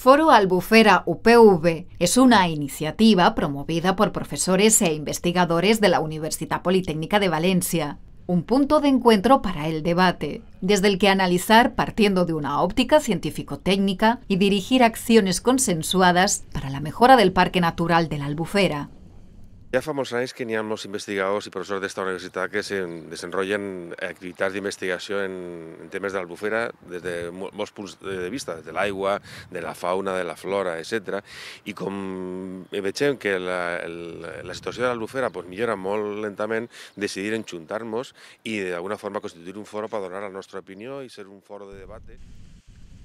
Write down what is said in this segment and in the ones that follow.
Foro Albufera UPV es una iniciativa promovida por profesores e investigadores de la Universidad Politécnica de Valencia, un punto de encuentro para el debate, desde el que analizar partiendo de una óptica científico-técnica y dirigir acciones consensuadas para la mejora del Parque Natural de la Albufera. Ja fa molts anys que n'hi ha molts investigadors i professors d'esta universitat que se desenrotllen activitats d'investigació en, en temes de l'albufera des de molts punts de vista, des de l'aigua, de la fauna, de la flora, etc. I com veiem que la, el, la situació de l'albufera pues, millora molt lentament, decidir enxuntar nos i d'alguna forma constituir un fòrum per donar la nostra opinió i ser un fòrum de debat.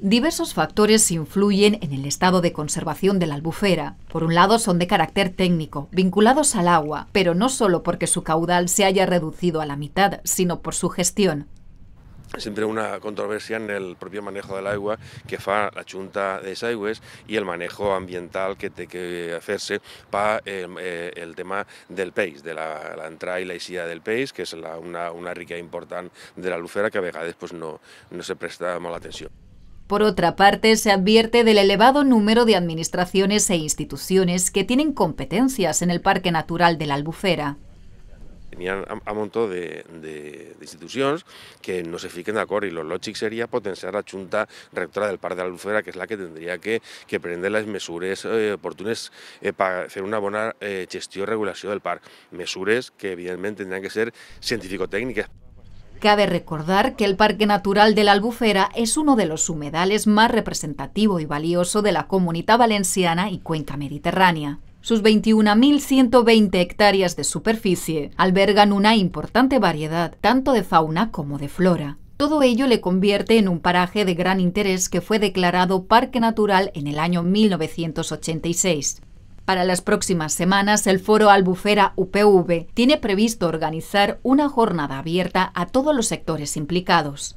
Diversos factores influyen en el estado de conservación de la albufera. Por un lado son de carácter técnico, vinculados al agua, pero no solo porque su caudal se haya reducido a la mitad, sino por su gestión. Siempre una controversia en el propio manejo del agua que fa la Junta de Saigües y el manejo ambiental que tiene que hacerse para em, eh, el tema del peix, de la entrada y la salida del peix, que es una, riqueza importante de la albufera que a veces pues, no, se presta mala atención. Por otra parte, se advierte del elevado número de administraciones e instituciones que tienen competencias en el Parque Natural de la Albufera. Tenían un montón de instituciones que no se fiquen de acuerdo y lo lógico sería potenciar la Junta Rectora del Parque de la Albufera, que es la que tendría que, prender las mesuras mesures para eh, oportunes eh, para hacer una buena eh, gestión y regulación del parque. Mesures que, evidentemente, tendrían que ser científico técnicas Cabe recordar que el Parque Natural de la Albufera es uno de los humedales más representativo y valioso de la Comunidad Valenciana y Cuenca Mediterránea. Sus 21.120 hectáreas de superficie albergan una importante variedad tanto de fauna como de flora. Todo ello le convierte en un paraje de gran interés que fue declarado Parque Natural en el año 1986. Para las próximas semanas, el Foro Albufera UPV tiene previsto organizar una jornada abierta a todos los sectores implicados.